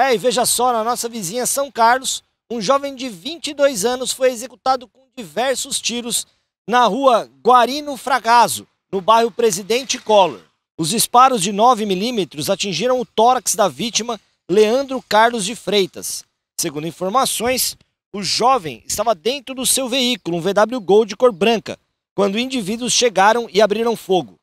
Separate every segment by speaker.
Speaker 1: É, e veja só, na nossa vizinha São Carlos, um jovem de 22 anos foi executado com diversos tiros na rua Guarino Fragaso, no bairro Presidente Collor. Os disparos de 9 milímetros atingiram o tórax da vítima, Leandro Carlos de Freitas. Segundo informações, o jovem estava dentro do seu veículo, um VW Gol de cor branca, quando indivíduos chegaram e abriram fogo.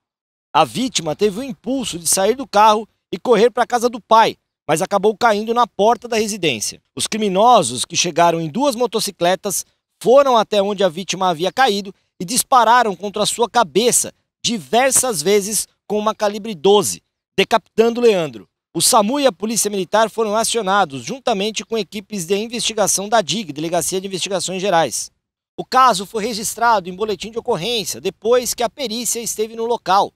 Speaker 1: A vítima teve o impulso de sair do carro e correr para a casa do pai, mas acabou caindo na porta da residência. Os criminosos, que chegaram em duas motocicletas, foram até onde a vítima havia caído e dispararam contra a sua cabeça diversas vezes com uma calibre 12, decapitando Leandro. O SAMU e a Polícia Militar foram acionados, juntamente com equipes de investigação da DIG, Delegacia de Investigações Gerais. O caso foi registrado em boletim de ocorrência depois que a perícia esteve no local.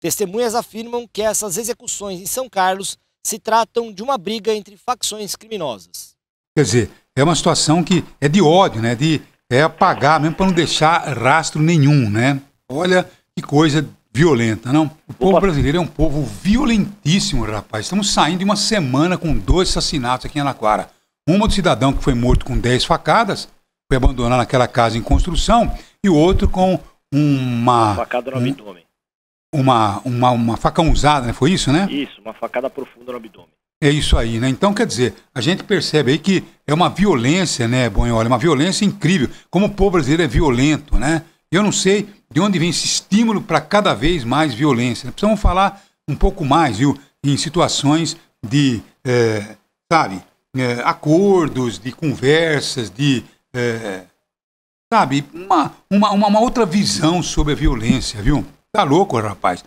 Speaker 1: Testemunhas afirmam que essas execuções em São Carlos se tratam de uma briga entre facções criminosas.
Speaker 2: Quer dizer, é uma situação que é de ódio, né? De é apagar mesmo para não deixar rastro nenhum, né? Olha que coisa violenta, não? O povo Opa. brasileiro é um povo violentíssimo, rapaz. Estamos saindo de uma semana com dois assassinatos aqui em Anaquara. Um do cidadão que foi morto com 10 facadas, foi abandonado naquela casa em construção, e o outro com uma. Facada no um, né? abdômen uma, uma, uma facão usada, né? foi isso, né? Isso, uma facada profunda no abdômen. É isso aí, né? Então, quer dizer, a gente percebe aí que é uma violência, né, Bonhola? Uma violência incrível. Como o povo brasileiro é violento, né? Eu não sei de onde vem esse estímulo para cada vez mais violência. Né? Precisamos falar um pouco mais, viu? Em situações de, é, sabe, é, acordos, de conversas, de. É, sabe, uma, uma, uma outra visão sobre a violência, viu? Tá louco, rapaz.